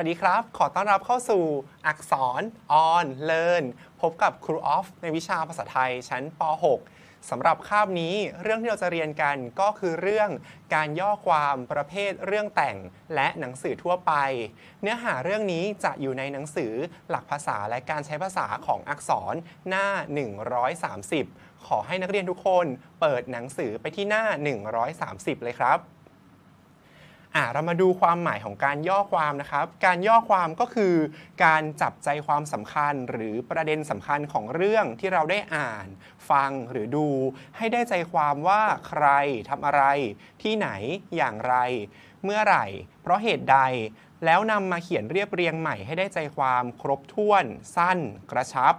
วัสดีครับขอต้อนรับเข้าสู่อักษรออนเลิร์นพบกับครูออฟในวิชาภาษาไทยชั้นป .6 สำหรับคาบนี้เรื่องที่เราจะเรียนกันก็คือเรื่องการย่อความประเภทเรื่องแต่ง และหนังสือทั่วไป เนื้อหาเรื่องนี้จะอยู่ในหนังสือหลักภาษาและการใช้ภาษาของอักษรหน้า 130 ขอให้นักเรียนทุกคน เปิดหนังสือไปที่หน้า 130 เลยครับอ่ะเรามาดูความหมายของการย่อความนะครับ การย่อความก็คือการจับใจความสำคัญหรือประเด็นสำคัญของเรื่องที่เราได้อ่าน ฟังหรือดูให้ได้ใจความว่าใครทำอะไรที่ไหนอย่างไร เมื่อไหร่ เพราะเหตุใดแล้วนำมาเขียนเรียบเรียงใหม่ให้ได้ใจความครบถ้วนสั้นกระชับ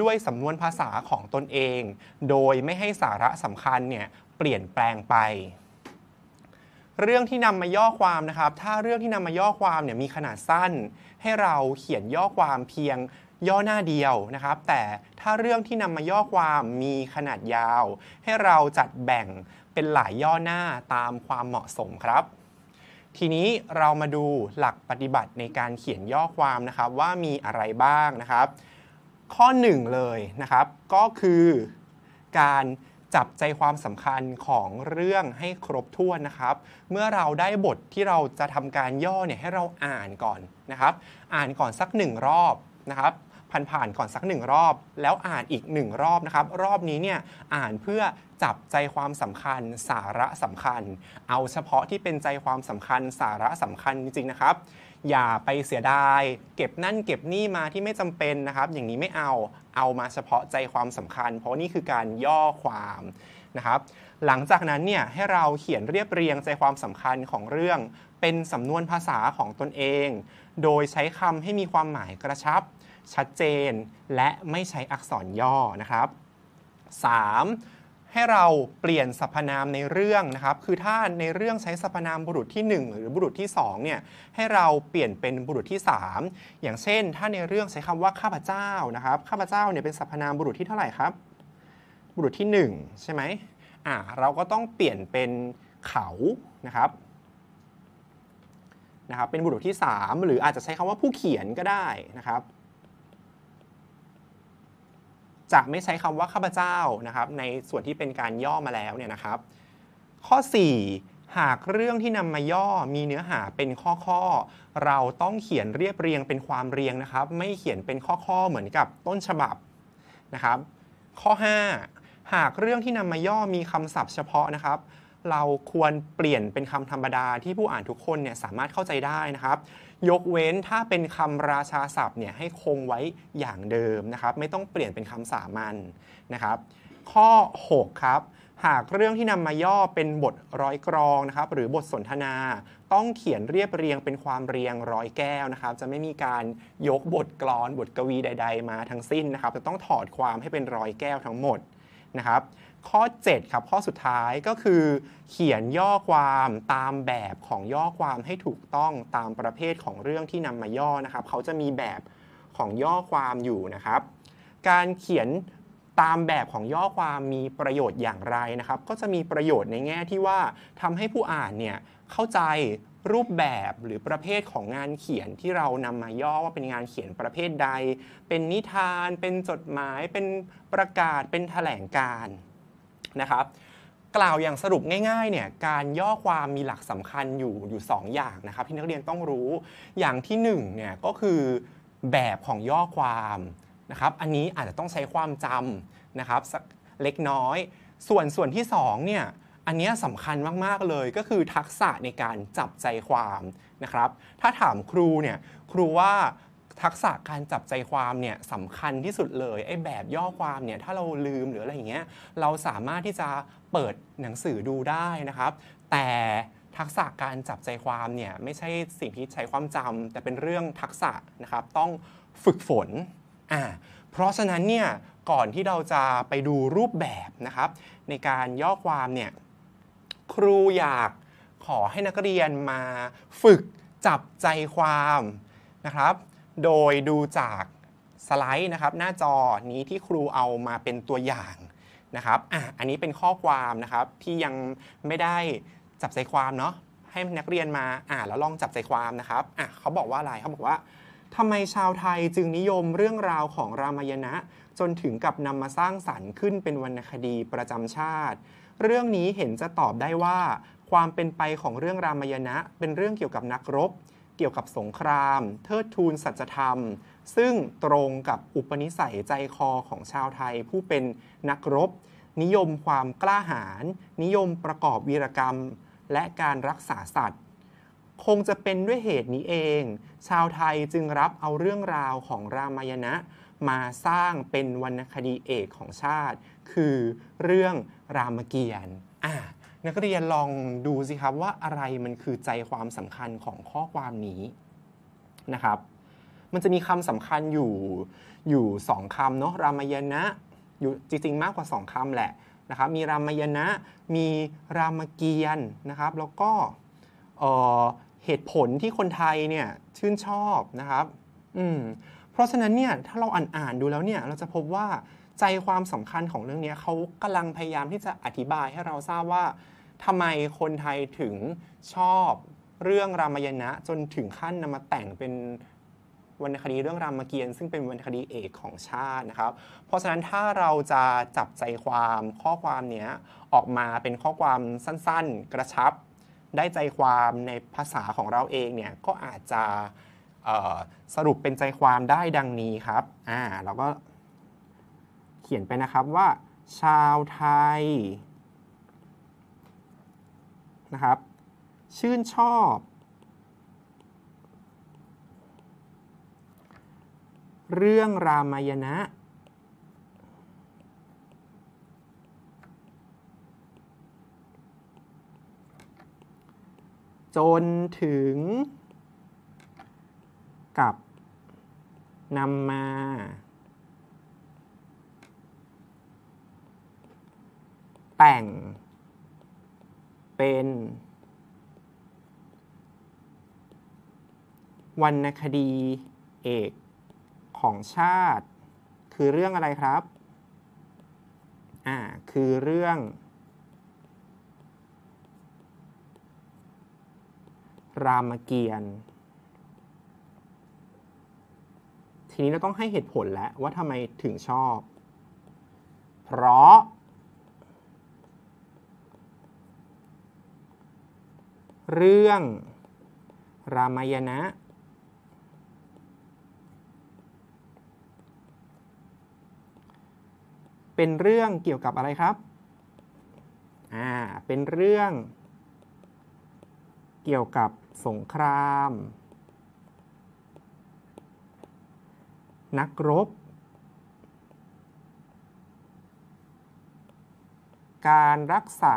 ด้วยสำนวนภาษาของตนเอง โดยไม่ให้สาระสำคัญเนี่ยเปลี่ยนแปลงไปเรื่องที่นำมาย่อความนะครับ ถ้าเรื่องที่นำมาย่อความเนี่ยมีขนาดสั้น ให้เราเขียนย่อความเพียงย่อหน้าเดียวนะครับ แต่ถ้าเรื่องที่นำมาย่อความมีขนาดยาว ให้เราจัดแบ่งเป็นหลายย่อหน้าตามความเหมาะสมครับ ทีนี้เรามาดูหลักปฏิบัติในการเขียนย่อความนะครับว่ามีอะไรบ้างนะครับ ข้อ1เลยนะครับก็คือการจับใจความสำคัญของเรื่องให้ครบถ้วนนะครับ เมื่อเราได้บทที่เราจะทำการย่อเนี่ยให้เราอ่านก่อนนะครับ อ่านก่อนสักหนึ่งรอบนะครับผ่านๆก่อนสักหนึ่งรอบ แล้วอ่านอีกหนึ่งรอบนะครับ รอบนี้เนี่ยอ่านเพื่อจับใจความสำคัญสาระสำคัญ เอาเฉพาะที่เป็นใจความสำคัญสาระสำคัญจริงๆนะครับอย่าไปเสียดาย เก็บนั่นเก็บนี่มาที่ไม่จำเป็นนะครับ อย่างนี้ไม่เอาเอามาเฉพาะใจความสำคัญ เพราะนี่คือการย่อความนะครับหลังจากนั้นเนี่ยให้เราเขียนเรียบเรียงใจความสำคัญของเรื่อง เป็นสำนวนภาษาของตนเอง โดยใช้คำให้มีความหมายกระชับ ชัดเจนและไม่ใช้อักษรย่อนะครับ 3. ให้เราเปลี่ยนสรรพนามในเรื่องนะครับ คือถ้าในเรื่องใช้สรรพนามบุรุษที่ 1 หรือบุรุษที่2เนี่ย ให้เราเปลี่ยนเป็นบุรุษที่ 3 อย่างเช่นถ้าในเรื่องใช้คำว่าข้าพเจ้านะครับ ข้าพเจ้าเนี่ยเป็นสรรพนามบุรุษที่เท่าไหร่ครับ บุรุษที่ 1ใช่ไหมอ่าเราก็ต้องเปลี่ยนเป็นเขานะครับ นะครับ เป็นบุรุษที่ 3 หรืออาจจะใช้คำว่าผู้เขียนก็ได้นะครับจะไม่ใช้คำว่าข้าพเจ้านะครับ ในส่วนที่เป็นการย่อมาแล้วเนี่ยนะครับ ข้อ 4 หากเรื่องที่นำมาย่อมีเนื้อหาเป็นข้อๆเราต้องเขียนเรียบเรียงเป็นความเรียงนะครับ ไม่เขียนเป็นข้อๆเหมือนกับต้นฉบับนะครับ ข้อ 5 หากเรื่องที่นำมาย่อมีคำศัพท์เฉพาะนะครับ เราควรเปลี่ยนเป็นคำธรรมดาที่ผู้อ่านทุกคนเนี่ยสามารถเข้าใจได้นะครับยกเว้นถ้าเป็นคำราชาศัพท์เนี่ยให้คงไว้อย่างเดิมนะครับ ไม่ต้องเปลี่ยนเป็นคำสามัญนะครับ ข้อ 6 ครับ หากเรื่องที่นำมาย่อเป็นบทร้อยกรองนะครับ หรือบทสนทนา ต้องเขียนเรียบเรียงเป็นความเรียงร้อยแก้วนะครับ จะไม่มีการยกบทกลอนบทกวีใด ๆมา ทั้งสิ้นนะครับ จะต้องถอดความให้เป็นร้อยแก้วทั้งหมดนะครับข้อ7ครับข้อสุดท้ายก็คือ เขียนย่อความ ตามแบบของย่อความให้ถูกต้องตามประเภทของเรื่องที่นำมาย่อนะครับเขาจะมีแบบของย่อความอยู่นะครับ การเขียนตามแบบของย่อความมีประโยชน์อย่างไรนะครับ ก็จะมีประโยชน์ในแง่ที่ว่าทำให้ผู้อ่านเนี่ยเข้าใจรูปแบบหรือประเภทของงานเขียนที่เรานำมาย่อว่าเป็นงานเขียนประเภทใด เป็นนิทาน เป็นจดหมาย เป็นประกาศเป็นแถลงการนะครับกล่าวอย่างสรุปง่ายๆเนี่ยการย่อความมีหลักสำคัญอยู่อยู่ 2 อย่างนะครับที่นักเรียนต้องรู้อย่างที่1เนี่ยก็คือแบบของย่อความนะครับอันนี้อาจจะต้องใช้ความจำนะครับสักเล็กน้อยส่วนส่วนที่2เนี่ยอันนี้สำคัญมากๆเลยก็คือทักษะในการจับใจความนะครับถ้าถามครูเนี่ยครูว่าทักษะการจับใจความเนี่ยสำคัญที่สุดเลยไอ้แบบย่อความเนี่ยถ้าเราลืมหรืออะไรอย่างเงี้ยเราสามารถที่จะเปิดหนังสือดูได้นะครับ แต่ทักษะการจับใจความเนี่ยไม่ใช่สิ่งที่ใช้ความจำแต่เป็นเรื่องทักษะนะครับต้องฝึกฝนอ่าเพราะฉะนั้นเนี่ยก่อนที่เราจะไปดูรูปแบบนะครับ ในการย่อความเนี่ยครูอยากขอให้นักเรียนมาฝึกจับใจความนะครับโดยดูจากสไลด์นะครับ หน้าจอนี้ที่ครูเอามาเป็นตัวอย่างนะครับ อ่ะอันนี้เป็นข้อความนะครับที่ยังไม่ได้จับใจความเนาะให้นักเรียนมาอ่านแล้วลองจับใจความนะครับ อ่ะเขาบอกว่าอะไรเขาบอกว่าทำไมชาวไทยจึงนิยมเรื่องราวของรามายณะ จนถึงกับนำมาสร้างสรรค์ขึ้นเป็นวรรณคดีประจำชาติ เรื่องนี้เห็นจะตอบได้ว่า ความเป็นไปของเรื่องรามายณะ เป็นเรื่องเกี่ยวกับนักรบกี่ยวกับสงคราม เทิดทูนสัจธรรม ซึ่งตรงกับอุปนิสัยใจคอของชาวไทยผู้เป็นนักรบ นิยมความกล้าหาญนิยมประกอบวีรกรรมและการรักษาสัตว์ คงจะเป็นด้วยเหตุนี้เอง ชาวไทยจึงรับเอาเรื่องราวของรามายณะมาสร้างเป็นวรรณคดีเอกของชาติ คือเรื่องรามเกียรติ์นักเรียนลองดูสิครับว่าอะไรมันคือใจความสำคัญของข้อความนี้นะครับ มันจะมีคำสำคัญอยู่อยู่สองคำเนาะรามยนะอยู่จริงๆมากกว่าสองคำแหละนะครับ มีรามยนะมีรามเกียรตินะครับ แล้วก็เหตุผลที่คนไทยเนี่ยชื่นชอบนะครับอืมเพราะฉะนั้นเนี่ยถ้าเราอ่านอ่านดูแล้วเนี่ยเราจะพบว่าใจความสำคัญของเรื่องนี้เขากำลังพยายามที่จะอธิบายให้เราทราบว่าทำไมคนไทยถึงชอบเรื่องรามายณะจนถึงขั้นนำมาแต่งเป็นวรรณคดีเรื่องรามเกียรติ์ซึ่งเป็นวรรณคดีเอกของชาตินะครับ เพราะฉะนั้นถ้าเราจะจับใจความข้อความนี้ออกมาเป็นข้อความสั้นๆกระชับ ได้ใจความในภาษาของเราเองเนี่ยก็อาจจะสรุปเป็นใจความได้ดังนี้ครับอ่าเราก็เขียนไปนะครับว่า ชาวไทยนะครับ ชื่นชอบ เรื่องรามายณะ จนถึง กับ นำมา แต่งเป็นวรรณคดีเอกของชาติ คือเรื่องอะไรครับ อ่า คือเรื่อง รามเกียรติ์ ทีนี้เราต้องให้เหตุผลแล้วว่าทำไมถึงชอบ เพราะเรื่อง รามายณะเป็นเรื่องเกี่ยวกับอะไรครับ อ่า เป็นเรื่อง เกี่ยวกับสงคราม นักรบ การรักษา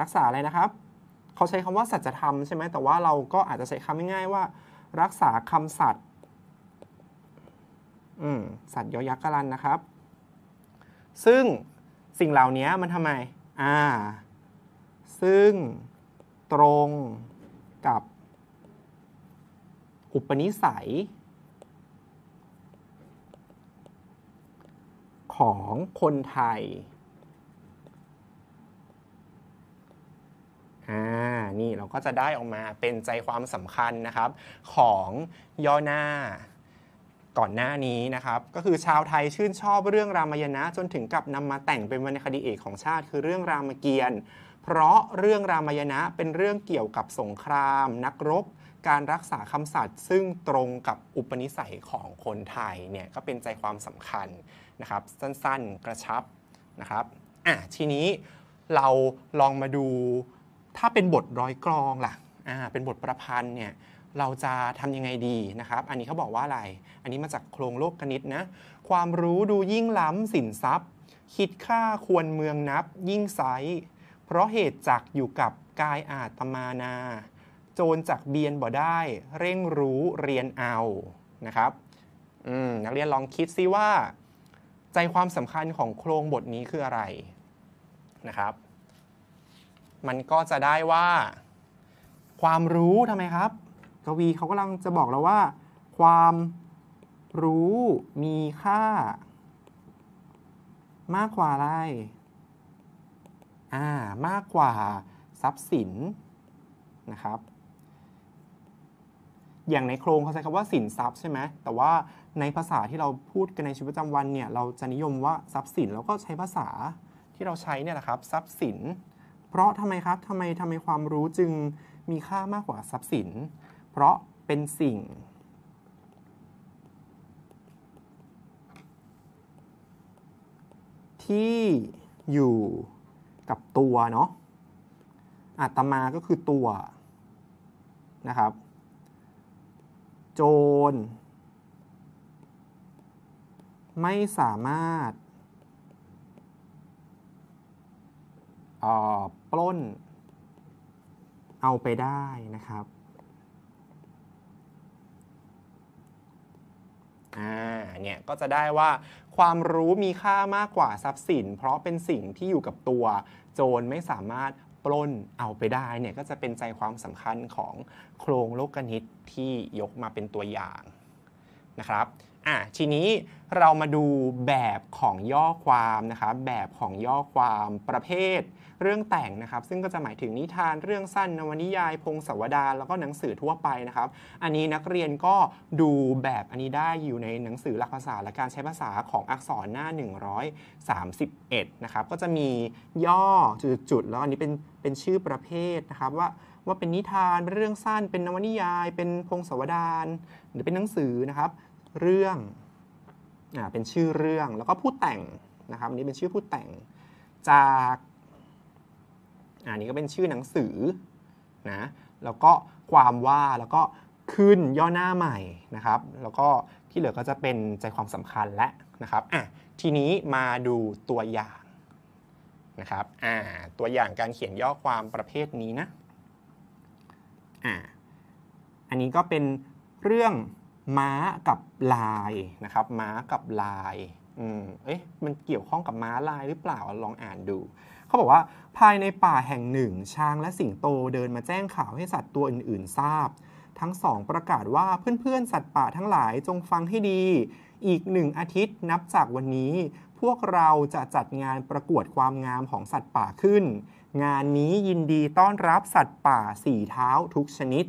รักษาอะไรนะครับเขาใช้คำว่าสัจธรรมใช่ไหมแต่ว่าเราก็อาจจะใช้คำง่ายๆว่ารักษาคำสัตว์สัตว์ยอยักษ์กรันนะครับ ซึ่งสิ่งเหล่านี้มันทำไมอ่าซึ่งตรงกับอุปนิสัยของคนไทยนี่เราก็จะได้ออกมาเป็นใจความสำคัญนะครับของย่อหน้า ก่อนหน้านี้นะครับ ก็คือชาวไทยชื่นชอบเรื่องรามายณะจนถึงกับนำมาแต่งเป็นวรรณคดีเอกของชาติ คือเรื่องรามเกียรติ์เพราะเรื่องรามายณะเป็นเรื่องเกี่ยวกับสงคราม นักรบ การรักษาคำสัตย์ซึ่งตรงกับอุปนิสัยของคนไทยเนี่ยก็เป็นใจความสำคัญนะครับ สั้นๆกระชับนะครับอ่ะทีนี้เราลองมาดูถ้าเป็นบทร้อยกรองล่ะอ่า เป็นบทประพันธ์เนี่ย เราจะทำยังไงดีนะครับ อันนี้เขาบอกว่าอะไร อันนี้มาจากโครงโลกคณิตนะ ความรู้ดูยิ่งล้ำสินทรัพย์ คิดค่าควรเมืองนับ ยิ่งไซเพราะเหตุจักอยู่กับกายอาตมานา โจรจักเบียนบ่ได้ เร่งรู้เรียนเอานะครับ นักเรียนลองคิดซิว่า ใจความสำคัญของโครงบทนี้คืออะไรนะครับมันก็จะได้ว่า ความรู้ทำไมครับกวีเขากำลังจะบอกเราว่า ความรู้มีค่า มากกว่าอะไร อ่ามากกว่าทรัพย์สินนะครับ อย่างในโครงเขาใช้คำว่า สินทรัพย์ใช่ไหมแต่ว่าในภาษาที่เราพูดกันในชีวิตประจำวันเนี่ยเราจะนิยมว่าทรัพย์สินแล้วก็ใช้ภาษาที่เราใช้เนี่ยแหละครับ ทรัพย์สินเพราะทำไมครับทำไมทำไมความรู้จึงมีค่ามากกว่าทรัพย์สิน เพราะเป็นสิ่ง ที่อยู่กับตัวเนาะอาตมาก็คือตัวนะครับ โจรไม่สามารถปล้นเอาไปได้นะครับเนี่ยก็จะได้ว่าความรู้มีค่ามากกว่า ทรัพย์สิน เพราะเป็นสิ่งที่อยู่กับตัว โจรไม่สามารถปล้นเอาไปได้เนี่ยก็จะเป็นใจความสำคัญของโครงโลกนิตที่ยกมาเป็นตัวอย่างนะครับอ่ะทีนี้เรามาดูแบบของย่อความนะครับแบบของย่อความประเภทเรื่องแต่งนะครับซึ่งก็จะหมายถึงนิทานเรื่องสั้น นวนิยาย พงศาวดารแล้วก็หนังสือทั่วไปนะครับ อันนี้นักเรียนก็ดูแบบอันนี้ได้อยู่ในหนังสือหลักภาษาและการใช้ภาษาของอักษรหน้า 131นะครับก็จะมีย่อจุดๆแล้วอันนี้เป็นเป็นชื่อประเภทนะครับว่าว่าเป็นนิทานเป็นเรื่องสั้นเป็นนวนิยายเป็นพงศาวดารหรือเป็นหนังสือนะครับเรื่องอ่าเป็นชื่อเรื่องแล้วก็ผู้แต่งนะครับนี้เป็นชื่อผู้แต่งจากอันนี้ก็เป็นชื่อหนังสือนะ แล้วก็ความว่า แล้วก็ขึ้นย่อหน้าใหม่นะครับ แล้วก็ที่เหลือก็จะเป็นใจความสำคัญและนะครับ อ่ะ ทีนี้มาดูตัวอย่างนะครับ อ่า ตัวอย่างการเขียนย่อความประเภทนี้นะ อ่า อันนี้ก็เป็นเรื่องม้ากับลายนะครับ ม้ากับลาย อืม เอ๊ะ มันเกี่ยวข้องกับม้าลายหรือเปล่าลองอ่านดูเขาบอกว่าภายในป่าแห่งหนึ่งช้างและสิงโตเดินมาแจ้งข่าวให้สัตว์ตัวอื่นๆ ทราบ ทั้งสองประกาศว่าเพื่อนๆ สัตว์ป่าทั้งหลายจงฟังให้ดี อีกหนึ่งอาทิตย์นับจากวันนี้ พวกเราจะจัดงานประกวดความงามของสัตว์ป่าขึ้น งานนี้ยินดีต้อนรับสัตว์ป่าสี่เท้าทุกชนิด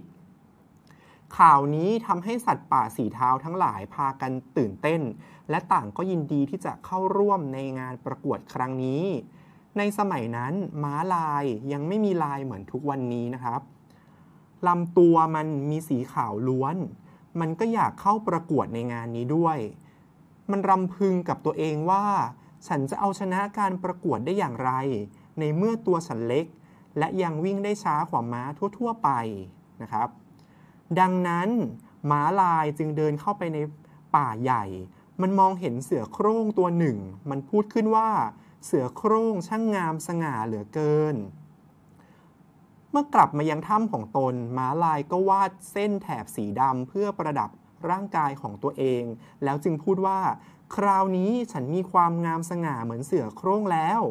ข่าวนี้ทำให้สัตว์ป่าสีเท้าทั้งหลายพากันตื่นเต้น และต่างก็ยินดีที่จะเข้าร่วมในงานประกวดครั้งนี้ในสมัยนั้นม้าลายยังไม่มีลายเหมือนทุกวันนี้นะครับลำตัวมันมีสีขาวล้วน มันก็อยากเข้าประกวดในงานนี้ด้วย มันรำพึงกับตัวเองว่า ฉันจะเอาชนะการประกวดได้อย่างไร ในเมื่อตัวฉันเล็ก และยังวิ่งได้ช้ากว่าม้าทั่ว ๆ ไปนะครับ ดังนั้นม้าลายจึงเดินเข้าไปในป่าใหญ่ มันมองเห็นเสือโคร่งตัวหนึ่ง มันพูดขึ้นว่าเสือโคร่งช่างงามสง่าเหลือเกิน เมื่อกลับมายังถ้ำของตน ม้าลายก็วาดเส้นแถบสีดำเพื่อประดับร่างกายของตัวเอง แล้วจึงพูดว่า คราวนี้ฉันมีความงามสง่าเหมือนเสือโคร่งแล้ว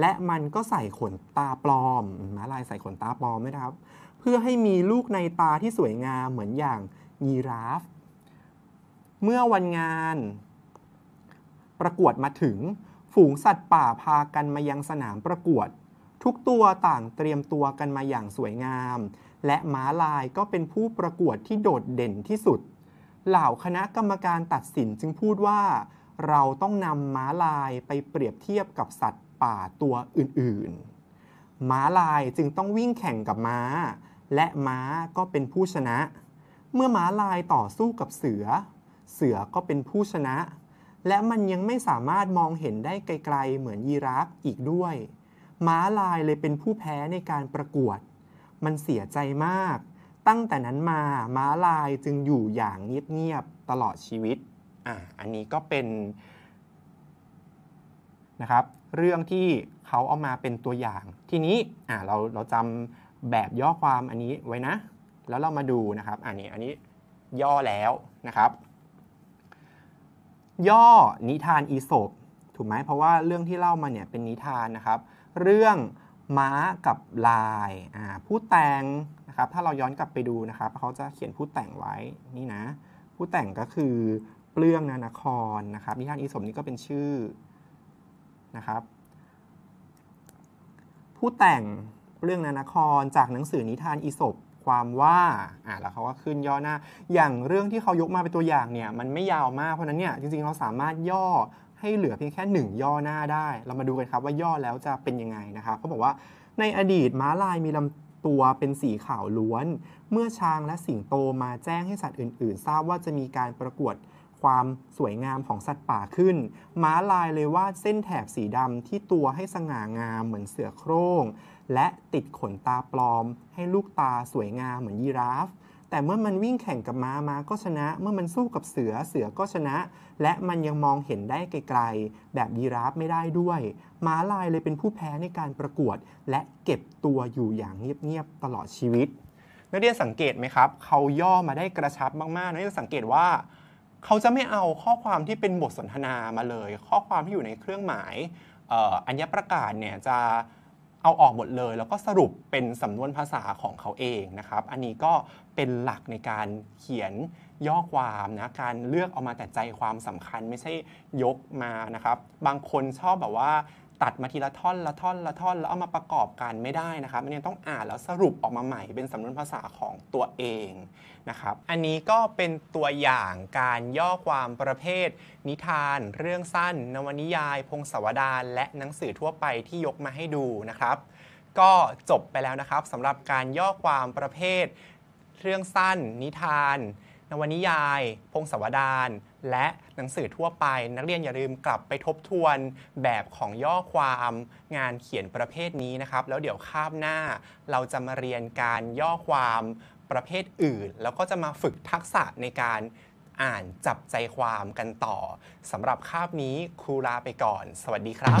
และมันก็ใส่ขนตาปลอมม้าลายใส่ขนตาปลอมไหมครับ เพื่อให้มีลูกในตาที่สวยงามเหมือนอย่างยีราฟ เมื่อวันงานประกวดมาถึงฝูงสัตว์ป่าพากันมายังสนามประกวด ทุกตัวต่างเตรียมตัวกันมาอย่างสวยงาม และม้าลายก็เป็นผู้ประกวดที่โดดเด่นที่สุดเหล่าคณะกรรมการตัดสินจึงพูดว่าเราต้องนำม้าลายไปเปรียบเทียบกับสัตว์ป่าตัวอื่นๆ ม้าลายจึงต้องวิ่งแข่งกับม้า และม้าก็เป็นผู้ชนะ เมื่อม้าลายต่อสู้กับเสือ เสือก็เป็นผู้ชนะและมันยังไม่สามารถมองเห็นได้ไกล ๆ เหมือนยีราฟอีกด้วย ม้าลายเลยเป็นผู้แพ้ในการประกวด มันเสียใจมาก ตั้งแต่นั้นมา ม้าลายจึงอยู่อย่างเงียบๆตลอดชีวิต อ่ะอันนี้ก็เป็นนะครับ เรื่องที่เขาเอามาเป็นตัวอย่าง ทีนี้ อ่ะเราเราจำแบบย่อความอันนี้ไว้นะ แล้วเรามาดูนะครับอันนี้อันนี้ย่อแล้วนะครับย่อนิทานอีสบถูกไหมเพราะว่าเรื่องที่เล่ามาเนี่ยเป็นนิทานนะครับ เรื่องม้ากับลายผู้แต่งนะครับถ้าเราย้อนกลับไปดูนะครับเขาจะเขียนผู้แต่งไว้นี่นะ ผู้แต่งก็คือเปลื้องนานครนะครับนิทานอีสบนี่ก็เป็นชื่อนะครับ ผู้แต่งเรื่องนานครจากหนังสือนิทานอีสบความว่าอ่าแล้วเขาก็ขึ้นย่อหน้า อย่างเรื่องที่เขายกมาเป็นตัวอย่างเนี่ย มันไม่ยาวมาก เพราะนั้นเนี่ย จริงๆ เราสามารถย่อให้เหลือเพียงแค่1ย่อหน้าได้ เรามาดูกันครับว่าย่อแล้วจะเป็นยังไงนะครับเขาบอกว่าในอดีตม้าลายมีลำตัวเป็นสีขาวล้วน เมื่อช้างและสิงโตมาแจ้งให้สัตว์อื่น ๆ ทราบว่าจะมีการประกวดความสวยงามของสัตว์ป่าขึ้น ม้าลายเลยวาดเส้นแถบสีดำที่ตัวให้สง่างามเหมือนเสือโครง่งและติดขนตาปลอม ให้ลูกตาสวยงามเหมือนยีราฟ แต่เมื่อมันวิ่งแข่งกับม้าม้าก็ชนะ เมื่อมันสู้กับเสือเสือก็ชนะ และมันยังมองเห็นได้ไกลๆแบบยีราฟไม่ได้ด้วย ม้าลายเลยเป็นผู้แพ้ในการประกวด และเก็บตัวอยู่อย่างเงียบๆตลอดชีวิต นักเรียนสังเกตไหมครับ เขาย่อมาได้กระชับมากๆ นักเรียนสังเกตว่า เขาจะไม่เอาข้อความที่เป็นบทสนทนามาเลย ข้อความที่อยู่ในเครื่องหมายอัญญประกาศเนี่ยจะเอาออกหมดเลยแล้วก็สรุปเป็นสำนวนภาษาของเขาเองนะครับ อันนี้ก็เป็นหลักในการเขียนย่อความนะ การเลือกเอามาแต่ใจความสำคัญไม่ใช่ยกมานะครับ บางคนชอบแบบว่าตัดมาทีละท่อนละท่อนละท่อน แล้วเอามาประกอบกันไม่ได้นะครับมันยังต้องอ่านแล้วสรุปออกมาใหม่เป็นสำนวนภาษาของตัวเองนะครับอันนี้ก็เป็นตัวอย่างการย่อความประเภท นิทาน เรื่องสั้น นวนิยาย พงศาวดารและหนังสือทั่วไปที่ยกมาให้ดูนะครับ ก็จบไปแล้วนะครับสำหรับการย่อความประเภทเรื่องสั้น นิทาน นวนิยาย พงศาวดารและหนังสือทั่วไป นักเรียนอย่าลืมกลับไปทบทวนแบบของย่อความงานเขียนประเภทนี้นะครับ แล้วเดี๋ยวคาบหน้า เราจะมาเรียนการย่อความประเภทอื่น แล้วก็จะมาฝึกทักษะในการอ่านจับใจความกันต่อสำหรับคาบนี้ครูลาไปก่อน สวัสดีครับ